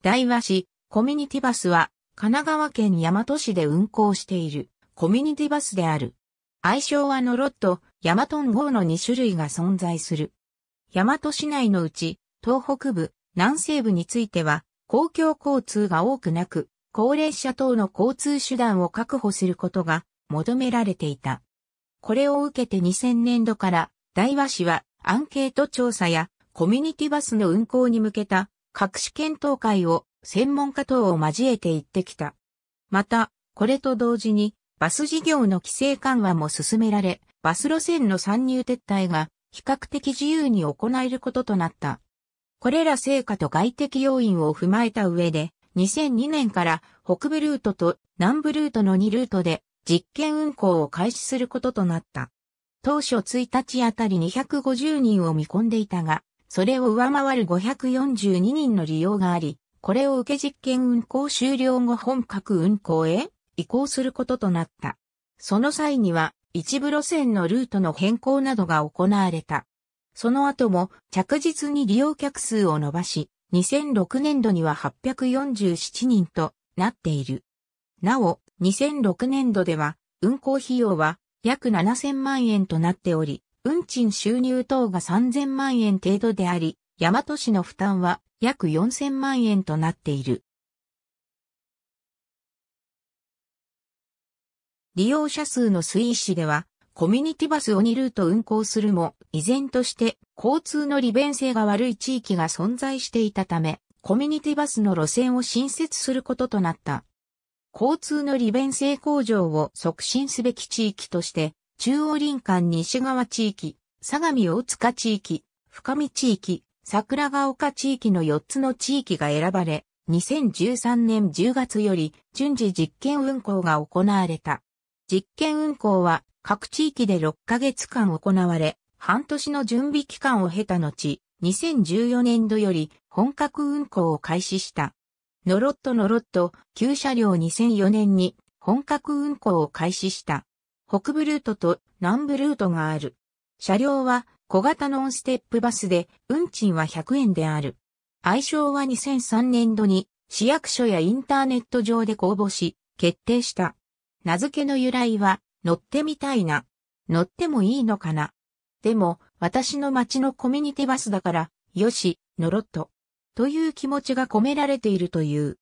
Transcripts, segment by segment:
大和市、コミュニティバスは、神奈川県大和市で運行している、コミュニティバスである。愛称はノロット、ヤマトン号の2種類が存在する。大和市内のうち、東北部、南西部については、公共交通が多くなく、高齢者等の交通手段を確保することが求められていた。これを受けて2000年度から、大和市はアンケート調査やコミュニティバスの運行に向けた各種検討会を専門家等を交えて行ってきた。また、これと同時に、バス事業の規制緩和も進められ、バス路線の参入撤退が比較的自由に行えることとなった。これら成果と外的要因を踏まえた上で、2002年から北部ルートと南部ルートの2ルートで実験運行を開始することとなった。当初1日あたり250人を見込んでいたが、それを上回る542人の利用があり、これを受け実験運行終了後本格運行へ移行することとなった。その際には一部路線のルートの変更などが行われた。その後も着実に利用客数を伸ばし、2006年度には847人となっている。なお、2006年度では運行費用は約7000万円となっており、運賃収入等が3000万円程度であり、大和市の負担は約4000万円となっている。利用者数の推移市では、コミュニティバスを2ルート運行するも、依然として交通の利便性が悪い地域が存在していたため、コミュニティバスの路線を新設することとなった。交通の利便性向上を促進すべき地域として、中央林間西側地域、相模大塚地域、深見地域、桜ヶ丘地域の4つの地域が選ばれ、2013年10月より順次実験運行が行われた。実験運行は各地域で6ヶ月間行われ、半年の準備期間を経た後、2014年度より本格運行を開始した。ノロットノロット、旧車両2004年に本格運行を開始した。北部ルートと南部ルートがある。車両は小型ノンステップバスで運賃は100円である。愛称は2003年度に市役所やインターネット上で公募し決定した。名付けの由来は乗ってみたいな。乗ってもいいのかな。でも私の街のコミュニティバスだからよし、乗ろっと。という気持ちが込められているという。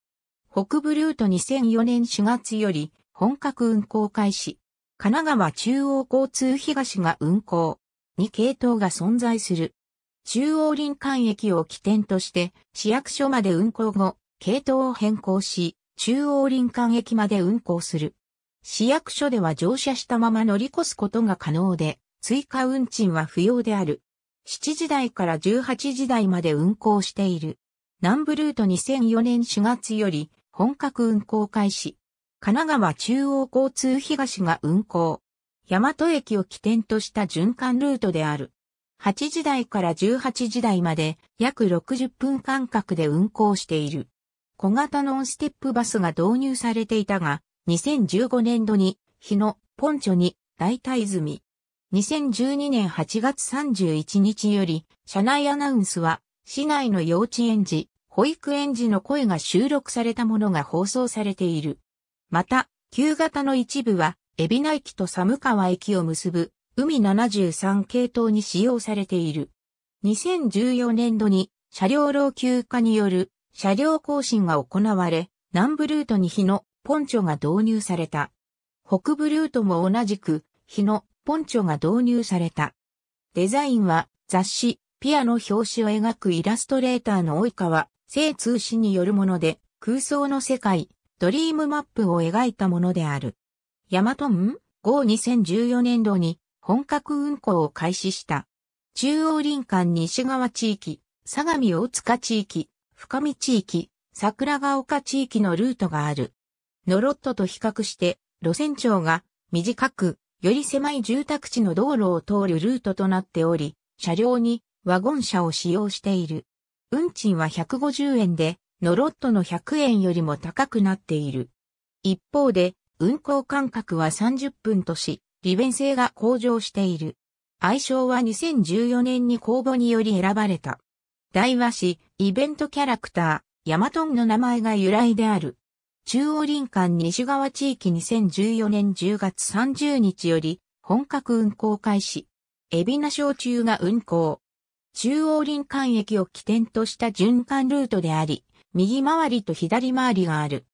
北部ルート2004年4月より本格運行開始。神奈川中央交通東が運行。に系統が存在する。中央林間駅を起点として市役所まで運行後、系統を変更し、中央林間駅まで運行する。市役所では乗車したまま乗り越すことが可能で、追加運賃は不要である。7時台から18時台まで運行している。南部ルート2004年4月より本格運行開始。神奈川中央交通東が運行。大和駅を起点とした循環ルートである。8時台から18時台まで約60分間隔で運行している。小型ノンステップバスが導入されていたが、2015年度に日野、ポンチョに代替済み。2012年8月31日より、車内アナウンスは、市内の幼稚園児、保育園児の声が収録されたものが放送されている。また、旧型の一部は、海老名駅と寒川駅を結ぶ、海73系統に使用されている。2014年度に、車両老朽化による、車両更新が行われ、南部ルートに日の、ポンチョが導入された。北部ルートも同じく、日の、ポンチョが導入された。デザインは、雑誌、ピアの表紙を描くイラストレーターの及川、性通氏によるもので、空想の世界、ドリームマップを描いたものである。ヤマトン号2014年度に本格運行を開始した。中央林間西側地域、相模大塚地域、深見地域、桜ヶ丘地域のルートがある。ノロットと比較して路線長が短く、より狭い住宅地の道路を通るルートとなっており、車両にワゴン車を使用している。運賃は150円で、ノロットの100円よりも高くなっている。一方で、運行間隔は30分とし、利便性が向上している。愛称は2014年に公募により選ばれた。大和市、イベントキャラクター、ヤマトンの名前が由来である。中央林間西側地域2014年10月30日より本格運行開始。海老名小中が運行。中央林間駅を起点とした循環ルートであり、右回りと左回りがある。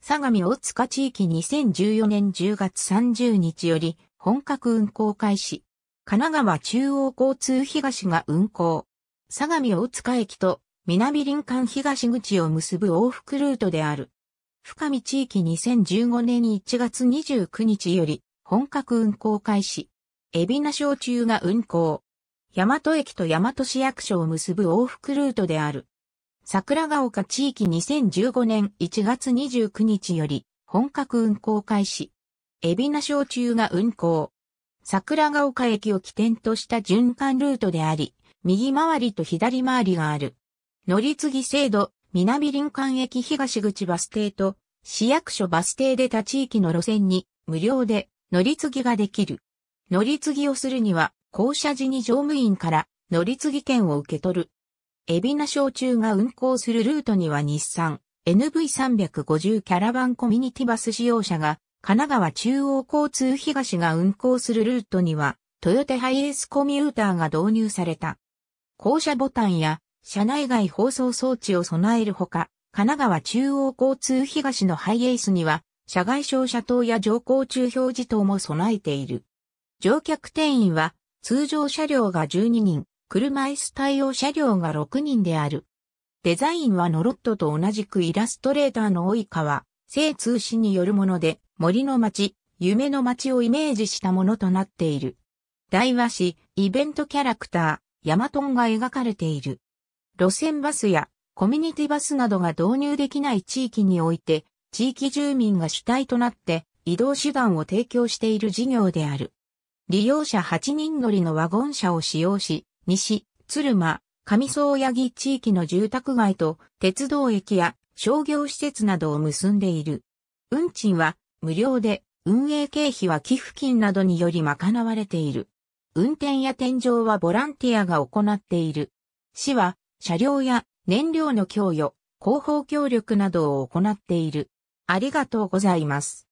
相模大塚地域2014年10月30日より本格運行開始。神奈川中央交通東が運行。相模大塚駅と南林間東口を結ぶ往復ルートである。深見地域2015年1月29日より本格運行開始。海老名小中が運行。大和駅と大和市役所を結ぶ往復ルートである。桜ヶ丘地域2015年1月29日より本格運行開始。海老名小中が運行。桜ヶ丘駅を起点とした循環ルートであり、右回りと左回りがある。乗り継ぎ制度、南林間駅東口バス停と市役所バス停で他地域の路線に無料で乗り継ぎができる。乗り継ぎをするには、校舎時に乗務員から乗り継ぎ券を受け取る。海老名小中が運行するルートには日産、NV350 キャラバンコミュニティバス使用者が、神奈川中央交通東が運行するルートには、トヨタハイエースコミューターが導入された。降車ボタンや、車内外放送装置を備えるほか、神奈川中央交通東のハイエースには、車外照射灯や乗降中表示灯も備えている。乗客定員は、通常車両が12人、車椅子対応車両が6人である。デザインはノロットと同じくイラストレーターの及川、聖通信によるもので、森の町、夢の町をイメージしたものとなっている。大和市、イベントキャラクター、ヤマトンが描かれている。路線バスやコミュニティバスなどが導入できない地域において、地域住民が主体となって移動手段を提供している事業である。利用者8人乗りのワゴン車を使用し、西、鶴間、上総八木地域の住宅街と鉄道駅や商業施設などを結んでいる。運賃は無料で、運営経費は寄付金などにより賄われている。運転や天井はボランティアが行っている。市は車両や燃料の供与、広報協力などを行っている。ありがとうございます。